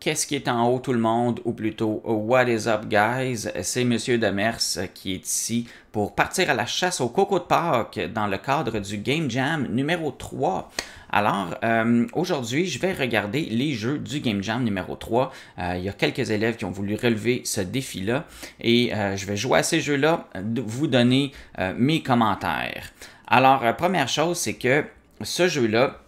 Qu'est-ce qui est en haut tout le monde, ou plutôt What is up guys? C'est Monsieur Demers euh, qui est ici pour partir à la chasse au coco de Pâques dans le cadre du Game Jam numéro 3. Alors, euh, aujourd'hui, je vais regarder les jeux du Game Jam numéro 3. Euh, il y a quelques élèves qui ont voulu relever ce défi-là et je vais jouer à ces jeux-là, vous donner mes commentaires. Alors, première chose, c'est que ce jeu-là,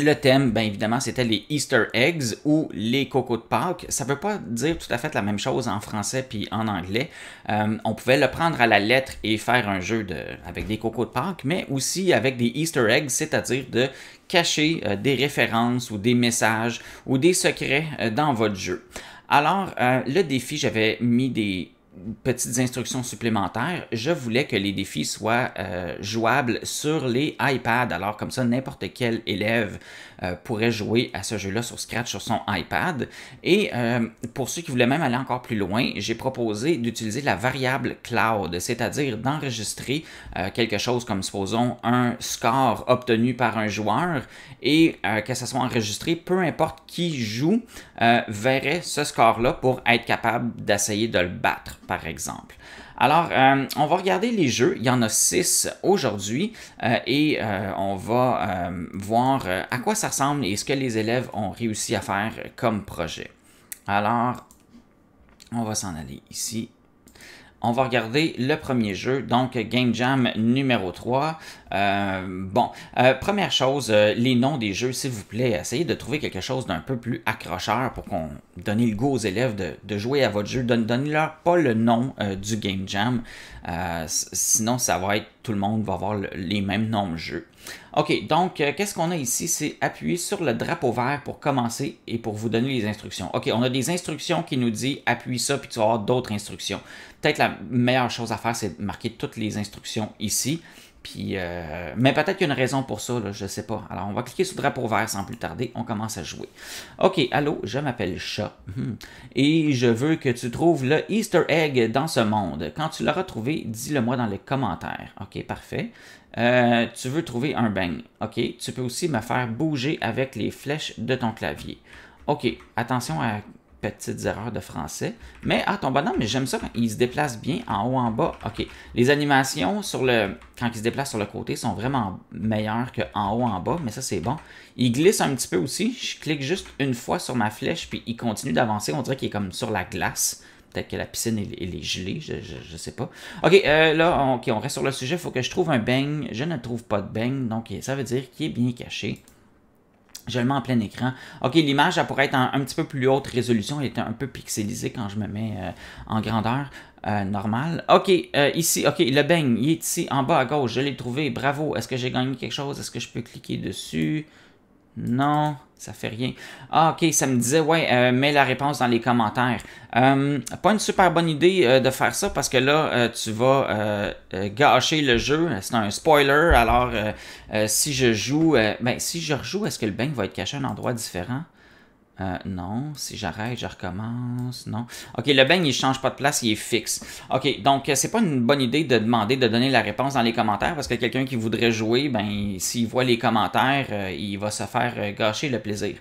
le thème, bien évidemment, c'était les Easter eggs ou les cocos de Pâques. Ça ne veut pas dire tout à fait la même chose en français puis en anglais. Euh, on pouvait le prendre à la lettre et faire un jeu avec des cocos de Pâques, mais aussi avec des Easter eggs, c'est-à-dire de cacher euh, des références ou des messages ou des secrets euh, dans votre jeu. Alors, le défi, j'avais mis des petites instructions supplémentaires, je voulais que les défis soient euh, jouables sur les iPads. Alors comme ça, n'importe quel élève euh, pourrait jouer à ce jeu-là sur Scratch sur son iPad. Et euh, pour ceux qui voulaient même aller encore plus loin, j'ai proposé d'utiliser la variable cloud, c'est-à-dire d'enregistrer euh, quelque chose comme, supposons, un score obtenu par un joueur et que ça soit enregistré, peu importe qui joue, verrait ce score-là pour être capable d'essayer de le battre, par exemple. Alors, euh, on va regarder les jeux. Il y en a six aujourd'hui euh, et euh, on va voir à quoi ça ressemble et ce que les élèves ont réussi à faire comme projet. Alors, on va s'en aller ici on va regarder le premier jeu, donc Game Jam numéro 3. Euh, bon, euh, première chose, euh, les noms des jeux, s'il vous plaît, essayez de trouver quelque chose d'un peu plus accrocheur pour qu'on donne le goût aux élèves de, jouer à votre jeu. Donnez-leur pas le nom du Game Jam, sinon ça va être, tout le monde va avoir les mêmes noms de jeux. OK, donc euh, qu'est-ce qu'on a ici? C'est appuyer sur le drapeau vert pour commencer et pour vous donner les instructions. OK, on a des instructions qui nous dit appuie ça, puis tu vas avoir d'autres instructions. Peut-être la meilleure chose à faire, c'est de marquer toutes les instructions ici. Euh, mais peut-être qu'il y a une raison pour ça, je ne sais pas. Alors, on va cliquer sur le drapeau vert sans plus tarder. On commence à jouer. OK, allô, je m'appelle chat. Mhm. Et je veux que tu trouves le Easter egg dans ce monde. Quand tu l'auras trouvé, dis-le-moi dans les commentaires. OK, parfait. Euh, tu veux trouver un bang. OK, tu peux aussi me faire bouger avec les flèches de ton clavier. OK, attention à petites erreurs de français. Mais, ah, ton bonhomme, mais j'aime ça quand il se déplace bien en haut, en bas. OK. Les animations sur le, quand il se déplace sur le côté sont vraiment meilleures qu'en haut, en bas, mais ça, c'est bon. Il glisse un petit peu aussi. Je clique juste une fois sur ma flèche, puis il continue d'avancer. On dirait qu'il est comme sur la glace. Peut-être que la piscine est, est gelée, je, ne sais pas. OK, euh, là, on, on reste sur le sujet. Il faut que je trouve un bang. Je ne trouve pas de bang, donc ça veut dire qu'il est bien caché. Je le mets en plein écran. OK, l'image, elle pourrait être en un petit peu plus haute résolution. Elle est un peu pixelisée quand je me mets euh, en grandeur euh, normale. OK, euh, ici, OK, le beigne, il est ici, en bas à gauche. Je l'ai trouvé. Bravo. Est-ce que j'ai gagné quelque chose? Est-ce que je peux cliquer dessus? Non, ça fait rien. Ah, ok, ça me disait, ouais, euh, mets la réponse dans les commentaires. Euh, pas une super bonne idée euh, de faire ça parce que là, tu vas gâcher le jeu. C'est un spoiler. Alors, si je joue, ben, si je rejoue, est-ce que le bain va être caché à un endroit différent? Euh, non, si j'arrête, je recommence, non. OK, le bang, il ne change pas de place, il est fixe. OK, donc euh, c'est pas une bonne idée de demander, de donner la réponse dans les commentaires parce que quelqu'un qui voudrait jouer, ben s'il voit les commentaires, euh, il va se faire gâcher le plaisir.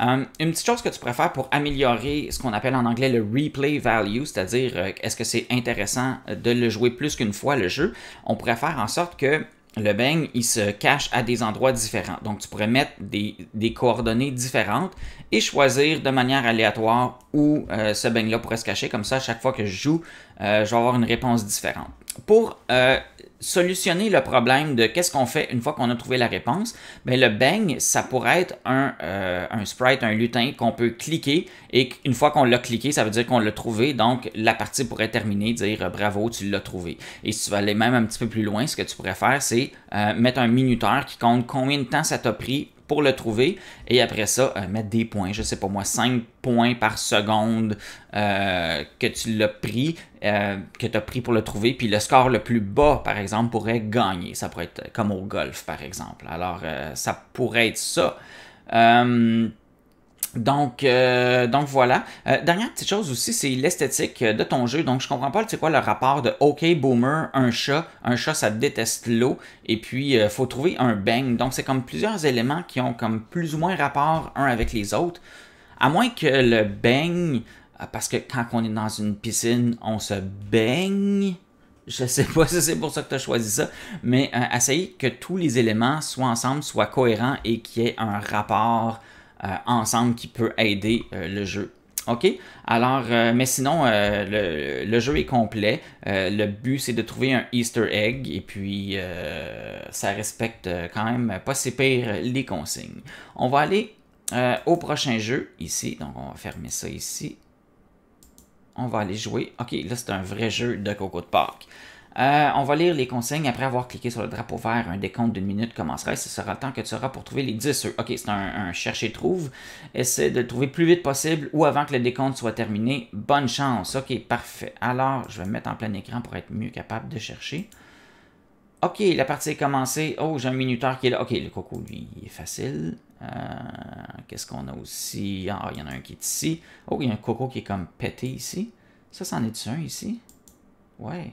une petite chose que tu pourrais faire pour améliorer ce qu'on appelle en anglais le replay value, c'est-à-dire est-ce que c'est intéressant de le jouer plus qu'une fois le jeu, on pourrait faire en sorte que le bang, il se cache à des endroits différents. Donc, tu pourrais mettre des, coordonnées différentes et choisir de manière aléatoire où euh, ce bang là pourrait se cacher. Comme ça, à chaque fois que je joue, euh, je vais avoir une réponse différente. Pour euh, solutionner le problème de qu'est-ce qu'on fait une fois qu'on a trouvé la réponse, mais ben, le bang, ça pourrait être euh, un, sprite, un lutin qu'on peut cliquer et une fois qu'on l'a cliqué, ça veut dire qu'on l'a trouvé, donc la partie pourrait terminer, dire euh, bravo, tu l'as trouvé. Et si tu vas aller même un petit peu plus loin, ce que tu pourrais faire, c'est euh, mettre un minuteur qui compte combien de temps ça t'a pris pour le trouver. Et après ça, euh, mettre des points, je sais pas moi, 5 points par seconde euh, que tu l'as pris, euh, que tu as pris pour le trouver. Puis le score le plus bas, par exemple, pourrait gagner. Ça pourrait être comme au golf, par exemple. Alors, ça pourrait être ça. Donc, euh, donc voilà. Euh, dernière petite chose aussi, c'est l'esthétique euh, de ton jeu. Donc, je comprends pas, c'est quoi le rapport de OK Boomer, un chat, un chat ça déteste l'eau, et puis il faut trouver un bang. Donc, c'est comme plusieurs éléments qui ont comme plus ou moins rapport un avec les autres. À moins que le bang, parce que quand on est dans une piscine, on se baigne. Je sais pas si c'est pour ça que tu as choisi ça, mais essayez que tous les éléments soient ensemble, soient cohérents et qu'il y ait un rapport euh, ensemble qui peut aider euh, le jeu. OK? Alors, euh, mais sinon, le, jeu est complet. le but, c'est de trouver un Easter egg et puis ça respecte quand même pas si pire les consignes. On va aller au prochain jeu ici. Donc, on va fermer ça ici. On va aller jouer. OK, là, c'est un vrai jeu de Coco de Parc. Euh, on va lire les consignes après avoir cliqué sur le drapeau vert. Un décompte d'une minute commencera et ce sera le temps que tu auras pour trouver les 10 Ok, c'est un, chercher-trouve. Essaie de le trouver plus vite possible ou avant que le décompte soit terminé. Bonne chance. Ok, parfait. Alors, je vais me mettre en plein écran pour être mieux capable de chercher. Ok, la partie est commencée. Oh, j'ai un minuteur qui est là. Ok, le coco, lui, est facile. Euh, qu'est-ce qu'on a aussi? Ah, il y en a un qui est ici. Oh, il y a un coco qui est comme pété ici. Ça, c'en est-tu un ici? Ouais.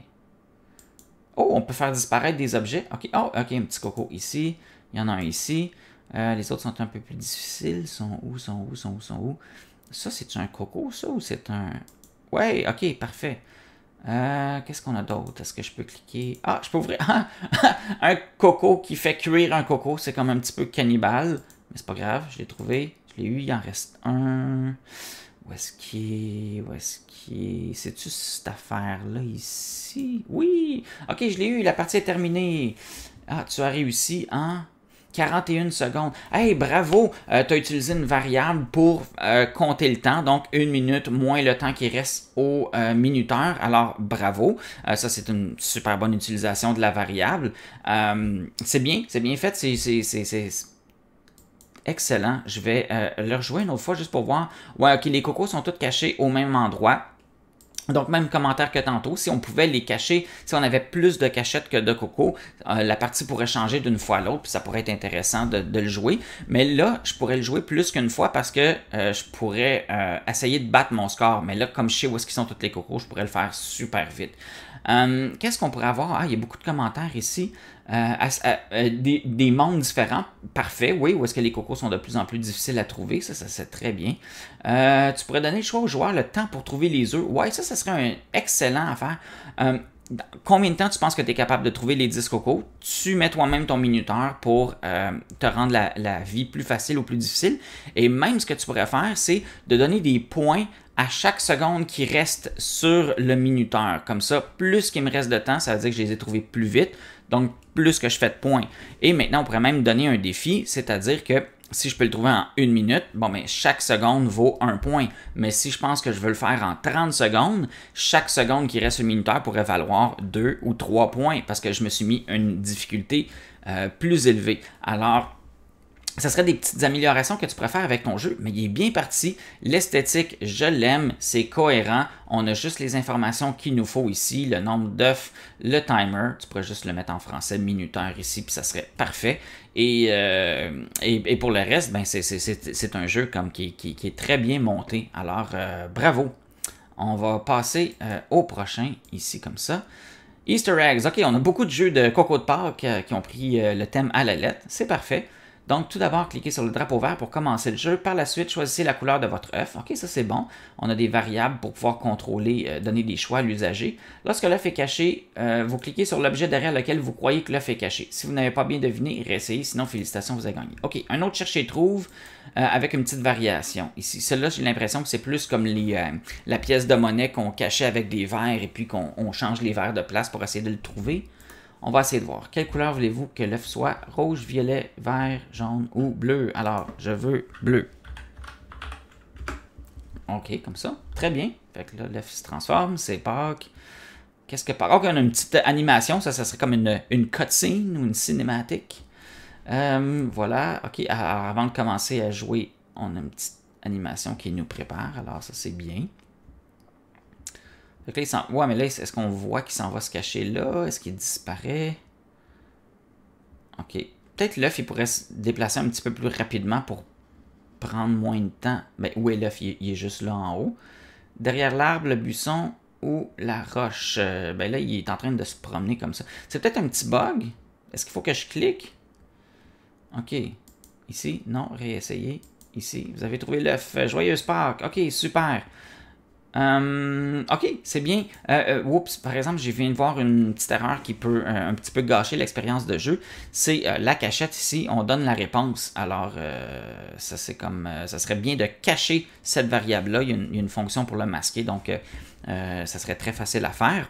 Oh, on peut faire disparaître des objets. OK, oh, OK, un petit coco ici. Il y en a un ici. Euh, les autres sont un peu plus difficiles. Sont où, sont où, sont où, sont où? Ça, c'est un coco, ça, ou c'est un... Ouais, OK, parfait. Euh, qu'est-ce qu'on a d'autre? Est-ce que je peux cliquer? Ah, je peux ouvrir... un coco qui fait cuire un coco, c'est comme un petit peu cannibale. Mais c'est pas grave, je l'ai trouvé. Je l'ai eu, il en reste un... Où est-ce qu'il est? est-ce qu'il C'est-tu cette affaire-là ici? Oui! Ok, je l'ai eu, la partie est terminée. Ah, tu as réussi en 41 secondes. Hey, bravo! Euh, tu as utilisé une variable pour euh, compter le temps, donc une minute moins le temps qui reste au euh, minuteur. Alors, bravo! ça, c'est une super bonne utilisation de la variable. c'est bien, c'est bien fait. C'est excellent. Je vais leur le rejouer une autre fois juste pour voir. Ouais, ok, les cocos sont tous cachés au même endroit. Donc, même commentaire que tantôt, si on pouvait les cacher, si on avait plus de cachettes que de cocos, euh, la partie pourrait changer d'une fois à l'autre, puis ça pourrait être intéressant de, le jouer. Mais là, je pourrais le jouer plus qu'une fois parce que euh, je pourrais euh, essayer de battre mon score. Mais là, comme je sais où ce sont toutes les cocos, je pourrais le faire super vite. Hum, qu'est-ce qu'on pourrait avoir? Ah, il y a beaucoup de commentaires ici. Euh, euh, des, mondes différents, parfait, oui, où est-ce que les cocos sont de plus en plus difficiles à trouver, ça, ça c'est très bien. Euh, tu pourrais donner le choix aux joueur, le temps pour trouver les œufs, ouais, ça, ça serait un excellent affaire. Hum, combien de temps tu penses que tu es capable de trouver les 10 cocos? Tu mets toi-même ton minuteur pour te rendre la vie plus facile ou plus difficile. Et même ce que tu pourrais faire, c'est de donner des points à chaque seconde qui reste sur le minuteur. Comme ça, plus qu'il me reste de temps, ça veut dire que je les ai trouvés plus vite, donc plus que je fais de points. Et maintenant, on pourrait même donner un défi, c'est-à-dire que si je peux le trouver en une minute, bon, mais chaque seconde vaut un point. Mais si je pense que je veux le faire en 30 secondes, chaque seconde qui reste sur le minuteur pourrait valoir deux ou trois points parce que je me suis mis une difficulté euh, plus élevée. Alors, ce serait des petites améliorations que tu pourrais faire avec ton jeu, mais il est bien parti. L'esthétique, je l'aime, c'est cohérent. On a juste les informations qu'il nous faut ici, le nombre d'œufs, le timer. Tu pourrais juste le mettre en français, minuteur ici, puis ça serait parfait. Et, euh, pour le reste, ben c'est un jeu comme qui, est très bien monté. Alors, euh, bravo. On va passer euh, au prochain ici comme ça. Easter eggs. OK, on a beaucoup de jeux de Coco de Pâques qui ont pris le thème à la lettre. C'est parfait. Donc, tout d'abord, cliquez sur le drapeau vert pour commencer le jeu. Par la suite, choisissez la couleur de votre œuf. OK, ça c'est bon. On a des variables pour pouvoir contrôler, euh, donner des choix à l'usager. Lorsque l'œuf est caché, euh, vous cliquez sur l'objet derrière lequel vous croyez que l'œuf est caché. Si vous n'avez pas bien deviné, réessayez, sinon félicitations, vous avez gagné. OK, un autre chercher trouve euh, avec une petite variation. Ici, celle-là, j'ai l'impression que c'est plus comme les, la pièce de monnaie qu'on cachait avec des verres et puis qu'on change les verres de place pour essayer de le trouver. On va essayer de voir. Quelle couleur voulez-vous que l'œuf soit? Rouge, violet, vert, jaune ou bleu? Alors, je veux bleu. OK, comme ça. Très bien. Fait que là, l'œuf se transforme, c'est pas. Qu'est-ce que OK, on a une petite animation, ça, ça serait comme une, cutscene ou une cinématique. Euh, voilà, OK. Alors, avant de commencer à jouer, on a une petite animation qui nous prépare. Alors, ça, c'est bien. Ok Ouais, mais là, est-ce qu'on voit qu'il s'en va se cacher là? Est-ce qu'il disparaît? OK. Peut-être l'œuf, il pourrait se déplacer un petit peu plus rapidement pour prendre moins de temps. Mais où est l'œuf? Il, est juste là en haut. Derrière l'arbre, le buisson ou la roche. Euh, ben là, il est en train de se promener comme ça. C'est peut-être un petit bug? Est-ce qu'il faut que je clique? OK. Ici, non, réessayer. Ici, vous avez trouvé l'œuf. Euh, Joyeuse Pâques. OK, super. Euh, ok, c'est bien. Euh, euh, oups, par exemple, j'ai viens de voir une petite erreur qui peut euh, un petit peu gâcher l'expérience de jeu. C'est la cachette ici, on donne la réponse. Alors, ça c'est comme, ça serait bien de cacher cette variable-là. Il, il, y a une fonction pour le masquer, donc ça serait très facile à faire.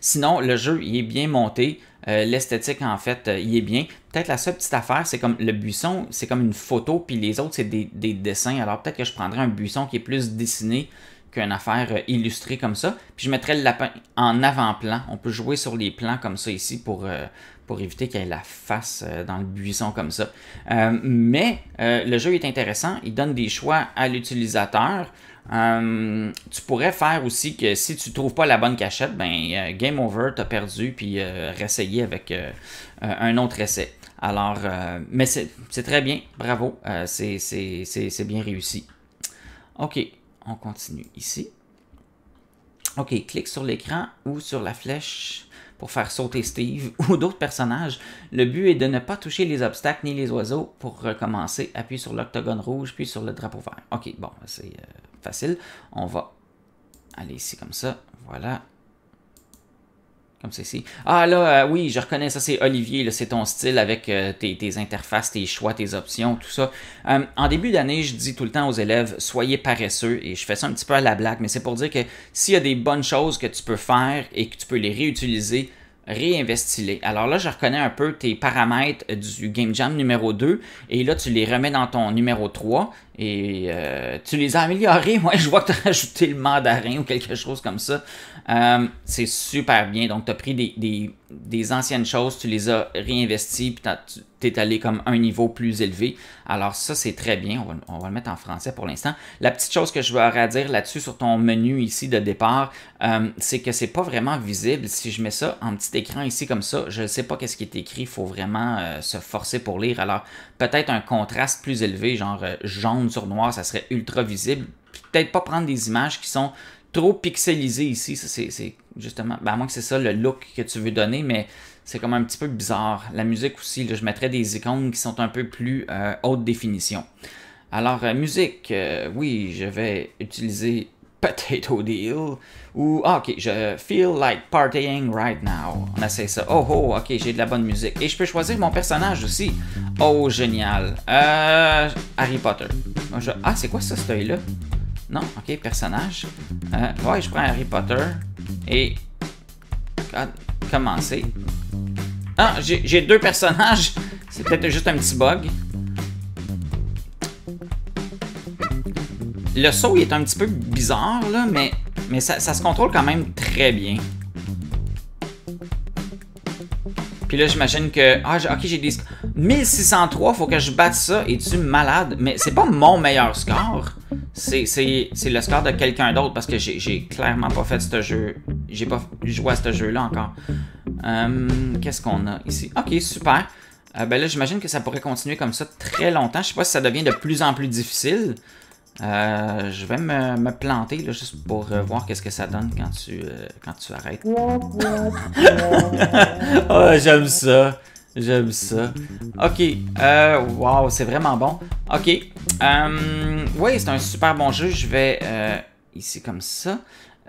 sinon, le jeu il est bien monté. Euh, l'esthétique, en fait, euh, y il est bien. Peut-être la seule petite affaire, c'est comme le buisson, c'est comme une photo, puis les autres, c'est des, dessins. Alors peut-être que je prendrais un buisson qui est plus dessiné qu'une affaire euh, illustrée comme ça. Puis je mettrais le lapin en avant-plan. On peut jouer sur les plans comme ça ici pour, pour éviter qu'elle la face dans le buisson comme ça. mais le jeu est intéressant. Il donne des choix à l'utilisateur. Euh, tu pourrais faire aussi que si tu trouves pas la bonne cachette, ben euh, game over, t'as perdu, puis euh, réessayer avec euh, un autre essai. Alors, mais c'est très bien, bravo, c'est bien réussi. Ok, on continue ici. Ok, clique sur l'écran ou sur la flèche pour faire sauter Steve ou d'autres personnages. Le but est de ne pas toucher les obstacles ni les oiseaux. Pour recommencer, appuie sur l'octogone rouge puis sur le drapeau vert. Ok, bon, c'est facile. On va aller ici comme ça. Voilà. Comme ceci ici. Ah là, euh, oui, je reconnais ça, c'est Olivier, c'est ton style avec euh, tes, interfaces, tes choix, tes options, tout ça. Euh, en début d'année, je dis tout le temps aux élèves, soyez paresseux, et je fais ça un petit peu à la blague, mais c'est pour dire que s'il y a des bonnes choses que tu peux faire et que tu peux les réutiliser, réinvestis-les. Alors là, je reconnais un peu tes paramètres du Game Jam numéro 2 et là, tu les remets dans ton numéro 3 et euh, tu les as améliorés. Moi, ouais, je vois que tu as rajouté le mandarin ou quelque chose comme ça. Euh, c'est super bien. Donc, tu as pris des, anciennes choses, tu les as réinvesties, puis tu es allé comme un niveau plus élevé. Alors, ça, c'est très bien. On va, le mettre en français pour l'instant. La petite chose que je veux dire là-dessus sur ton menu ici de départ, euh, c'est que c'est pas vraiment visible. Si je mets ça en petit écran ici comme ça, je ne sais pas qu'est-ce qui est écrit. Il faut vraiment euh, se forcer pour lire. Alors, peut-être un contraste plus élevé, genre jaune sur noir, ça serait ultra visible peut-être pas prendre des images qui sont trop pixelisé ici. C'est justement, bah à moins que c'est ça le look que tu veux donner, mais c'est comme un petit peu bizarre. La musique aussi, je mettrais des icônes qui sont un peu plus euh, haute définition. Alors, euh, musique, euh, oui, je vais utiliser Potato Deal ou, ah, ok, je feel like partying right now. On essaie ça. Oh, oh, ok, j'ai de la bonne musique. Et je peux choisir mon personnage aussi. Oh, génial. Harry Potter. Ah, c'est quoi ça, ce style là non, ok, personnage. Euh, ouais, je prends Harry Potter et commencer. Ah, j'ai deux personnages. C'est peut-être juste un petit bug. Le saut est un petit peu bizarre, là, mais, mais ça, se contrôle quand même très bien. Puis là, j'imagine que... Ah, ok, j'ai des... 1603, faut que je batte ça. Es-tu malade? Mais c'est pas mon meilleur score c'est le score de quelqu'un d'autre parce que j'ai clairement pas fait ce jeu. J'ai pas joué à ce jeu-là encore. Euh, qu'est-ce qu'on a ici? Ok, super. Euh, ben là, j'imagine que ça pourrait continuer comme ça très longtemps. Je sais pas si ça devient de plus en plus difficile. Euh, je vais me, planter là, juste pour voir qu'est-ce que ça donne quand tu, quand tu arrêtes. oh, j'aime ça. J'aime ça. Ok. Euh, wow, c'est vraiment bon. Ok. Euh, oui, c'est un super bon jeu. Je vais euh, ici comme ça.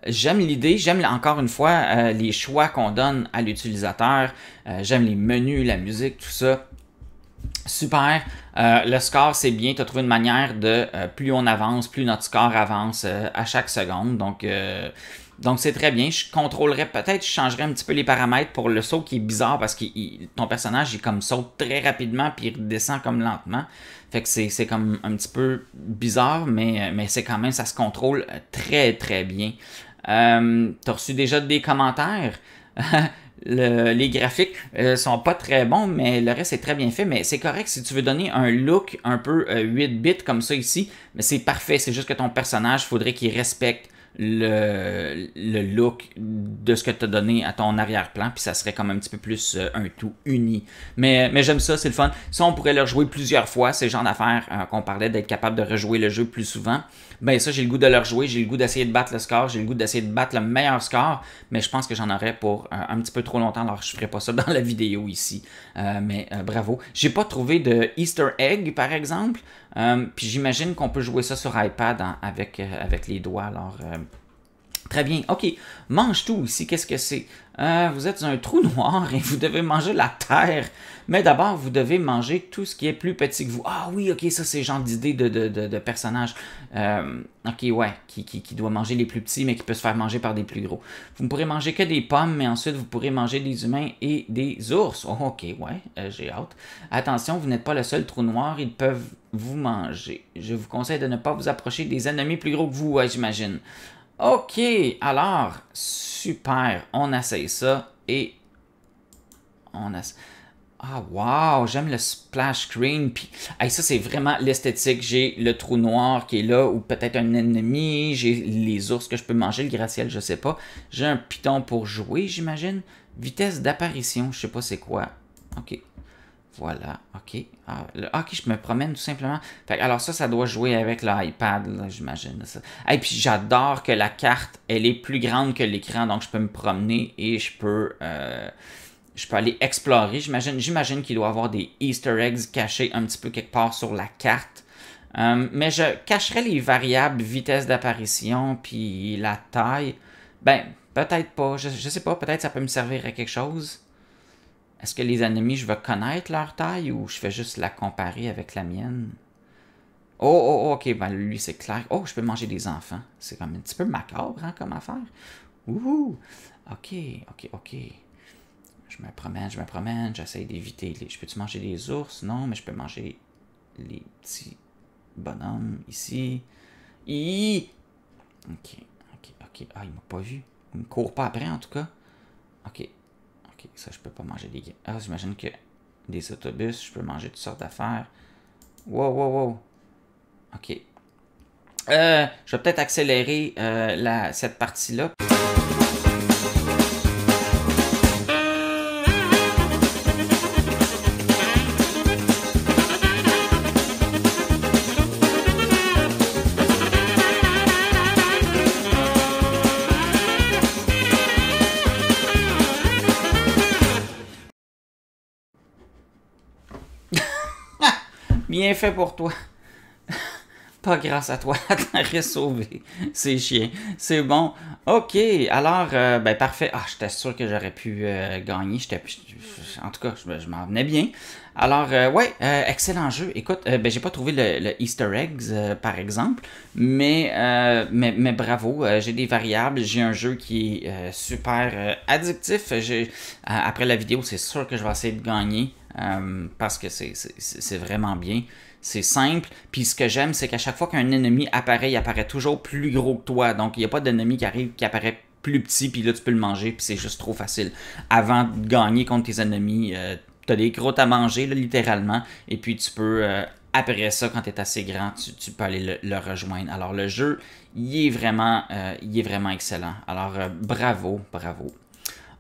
J'aime l'idée, j'aime encore une fois euh, les choix qu'on donne à l'utilisateur. j'aime les menus, la musique, tout ça. Super. le score, c'est bien. Tu as trouvé une manière de plus on avance, plus notre score avance à chaque seconde. Donc, donc c'est très bien. Je contrôlerais peut-être, je changerais un petit peu les paramètres pour le saut qui est bizarre parce que ton personnage il comme saute très rapidement puis il descend comme lentement. Fait que c'est comme un petit peu bizarre, mais, mais c'est quand même, ça se contrôle très très bien. Euh, t'as reçu déjà des commentaires. les graphiques euh, sont pas très bons, mais le reste est très bien fait. Mais c'est correct si tu veux donner un look un peu 8 euh, bits comme ça ici, mais c'est parfait. C'est juste que ton personnage, faudrait qu'il respecte le, le look de ce que tu as donné à ton arrière-plan, puis ça serait comme un petit peu plus euh, un tout uni. Mais, mais j'aime ça, c'est le fun. Ça, on pourrait leur jouer plusieurs fois, ces genres d'affaires euh, qu'on parlait d'être capable de rejouer le jeu plus souvent. Ben ça, j'ai le goût de leur jouer j'ai le goût d'essayer de battre le score, j'ai le goût d'essayer de battre le meilleur score, mais je pense que j'en aurais pour euh, un petit peu trop longtemps, alors je ferai pas ça dans la vidéo ici. mais bravo. J'ai pas trouvé de Easter egg, par exemple. Euh, puis j'imagine qu'on peut jouer ça sur iPad hein, avec, euh, avec les doigts. Alors, euh, Très bien. OK. Mange tout ici. Qu'est-ce que c'est? Euh, vous êtes un trou noir et vous devez manger la terre. Mais d'abord, vous devez manger tout ce qui est plus petit que vous. Ah oui, OK, ça, c'est genre d'idée de, de, personnage. Euh, OK, ouais, qui, qui, doit manger les plus petits, mais qui peut se faire manger par des plus gros. Vous ne pourrez manger que des pommes, mais ensuite, vous pourrez manger des humains et des ours. Oh, OK, ouais, euh, j'ai hâte. Attention, vous n'êtes pas le seul trou noir. Ils peuvent vous manger. Je vous conseille de ne pas vous approcher des ennemis plus gros que vous, j'imagine. OK, alors, super, on essaye ça et on a... Ah, wow, j'aime le splash screen. Puis, ça, c'est vraiment l'esthétique. J'ai le trou noir qui est là, ou peut-être un ennemi. J'ai les ours que je peux manger, le gratte-ciel, je sais pas. J'ai un piton pour jouer, j'imagine. Vitesse d'apparition, je sais pas c'est quoi. OK, voilà, ok. Ah, ok, je me promène tout simplement. alors ça, ça doit jouer avec l'iPad, j'imagine. Et puis j'adore que la carte, elle est plus grande que l'écran, donc je peux me promener et je peux, euh, je peux aller explorer. J'imagine, j'imagine qu'il doit avoir des Easter eggs cachés un petit peu quelque part sur la carte. Euh, mais je cacherai les variables vitesse d'apparition puis la taille. Ben, peut-être pas. Je, je sais pas, peut-être ça peut me servir à quelque chose. Est-ce que les ennemis, je veux connaître leur taille ou je fais juste la comparer avec la mienne? Oh, oh, oh ok, ben lui, c'est clair. Oh, je peux manger des enfants. C'est comme un petit peu macabre, hein, comme affaire. Ouh, ok, ok, ok. Je me promène, je me promène, j'essaye d'éviter les... Je peux-tu manger des ours? Non, mais je peux manger les petits bonhommes ici. Hi! Ok, ok, ok. Ah, il m'a pas vu. Il me court pas après, en tout cas. Ok, ça, je peux pas manger des Ah, j'imagine que des autobus, je peux manger toutes sortes d'affaires. Wow, wow, wow. Ok. Euh, je vais peut-être accélérer euh, la, cette partie-là. pour toi. Pas grâce à toi, t'aurais sauvé ces chiens. C'est bon. OK, alors, euh, ben parfait. Ah, j'étais sûr que j'aurais pu euh, gagner. J'étais, en tout cas, je, m'en venais bien. Alors, euh, ouais, excellent jeu. Écoute, ben, j'ai pas trouvé le, Easter Eggs, par exemple, mais, mais, bravo. j'ai des variables. J'ai un jeu qui est super addictif. après la vidéo, c'est sûr que je vais essayer de gagner parce que c'est vraiment bien c'est simple. Puis ce que j'aime, c'est qu'à chaque fois qu'un ennemi apparaît, il apparaît toujours plus gros que toi. Donc il n'y a pas d'ennemi qui arrive qui apparaît plus petit, puis là tu peux le manger, puis c'est juste trop facile. Avant de gagner contre tes ennemis, tu euh, t'as des crottes à manger, littéralement, et puis tu peux, euh, après ça, quand t'es assez grand, tu, peux aller le, rejoindre. Alors le jeu, il est vraiment, euh, il est vraiment excellent. Alors bravo, bravo.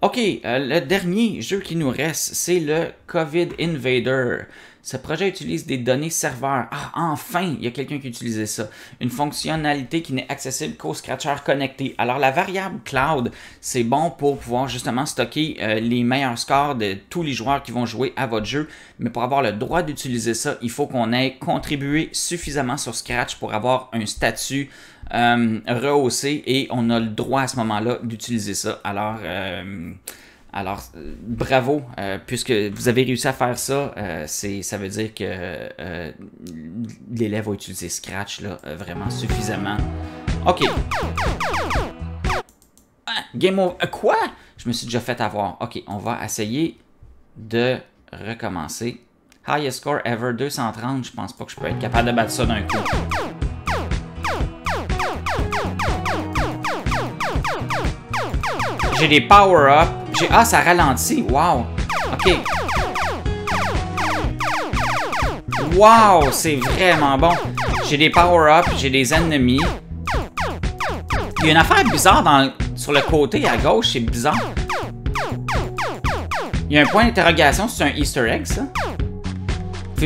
Ok, le dernier jeu qui nous reste, c'est le COVID Invader. Ce projet utilise des données serveurs. Ah, enfin, il y a quelqu'un qui utilisait ça. Une fonctionnalité qui n'est accessible qu'aux scratchers connectés. Alors, la variable cloud, c'est bon pour pouvoir justement stocker euh, les meilleurs scores de tous les joueurs qui vont jouer à votre jeu. Mais pour avoir le droit d'utiliser ça, il faut qu'on ait contribué suffisamment sur Scratch pour avoir un statut euh, rehaussé et on a le droit à ce moment-là d'utiliser ça. Alors, euh, alors, euh, bravo, euh, puisque vous avez réussi à faire ça, euh, c'est, ça veut dire que l'élève a utilisé Scratch là, vraiment suffisamment. OK. Hein, game over. Quoi? Je me suis déjà fait avoir. OK, on va essayer de recommencer. Highest score ever, 230. Je pense pas que je peux être capable de battre ça d'un coup. J'ai des power-ups ah, ça ralentit. Wow. OK. Wow, c'est vraiment bon. J'ai des power-ups, j'ai des ennemis. Il y a une affaire bizarre dans, sur le côté à gauche, c'est bizarre. Il y a un point d'interrogation, c'est un easter egg, ça.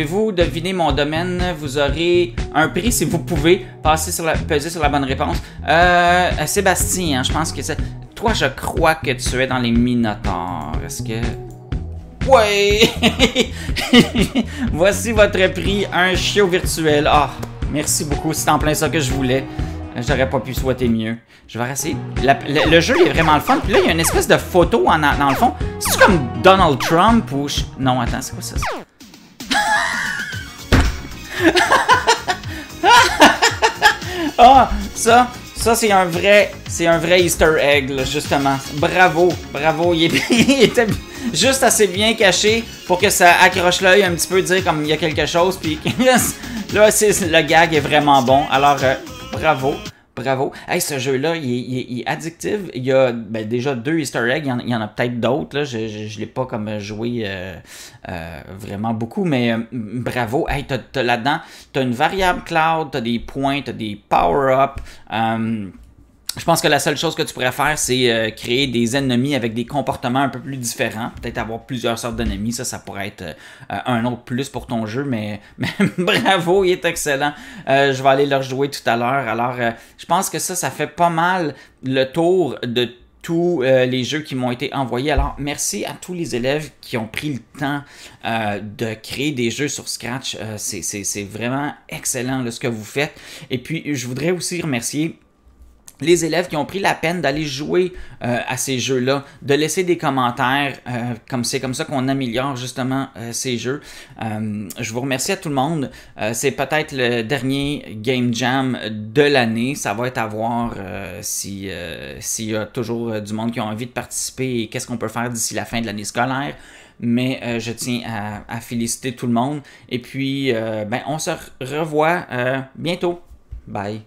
vous deviner mon domaine? Vous aurez un prix si vous pouvez passer sur la, peser sur la bonne réponse. Euh, euh, Sébastien, hein, je pense que c'est... Toi, je crois que tu es dans les Minotaurs. Est-ce que... Ouais! Voici votre prix, un chiot virtuel. Ah, merci beaucoup, c'est en plein ça que je voulais. J'aurais pas pu souhaiter mieux. Je vais rester... le, jeu est vraiment le fun. Puis là, il y a une espèce de photo en, dans le fond. C'est comme Donald Trump ou... Non, attends, c'est quoi ça? Ah, ça, ça, c'est un vrai, c'est un vrai Easter egg, là, justement. Bravo, bravo. Il, était juste assez bien caché pour que ça accroche l'œil un petit peu, dire comme il y a quelque chose. Puis là, le gag est vraiment bon. Alors, euh, bravo. Bravo. Hey, ce jeu-là, il, est addictif. Il y a ben, déjà deux easter eggs. Il y en, a peut-être d'autres. Je ne l'ai pas comme joué euh, euh, vraiment beaucoup, mais euh, bravo. Hey, t'as, là-dedans, tu une variable cloud, tu as des points, tu as des power-ups. Je pense que la seule chose que tu pourrais faire, c'est euh, créer des ennemis avec des comportements un peu plus différents. Peut-être avoir plusieurs sortes d'ennemis, ça, ça pourrait être euh, euh, un autre plus pour ton jeu, mais, bravo, il est excellent. je vais aller le rejouer tout à l'heure. Alors, je pense que ça, ça fait pas mal le tour de tous les jeux qui m'ont été envoyés. Alors, merci à tous les élèves qui ont pris le temps de créer des jeux sur Scratch. C'est vraiment excellent ce que vous faites. Et puis, je voudrais aussi remercier les élèves qui ont pris la peine d'aller jouer euh, à ces jeux-là, de laisser des commentaires, euh, comme c'est comme ça qu'on améliore justement euh, ces jeux. je vous remercie à tout le monde. c'est peut-être le dernier Game Jam de l'année. Ça va être à voir s'il y a toujours du monde qui a envie de participer et qu'est-ce qu'on peut faire d'ici la fin de l'année scolaire. Mais je tiens à, féliciter tout le monde. Et puis, ben, on se revoit bientôt. Bye.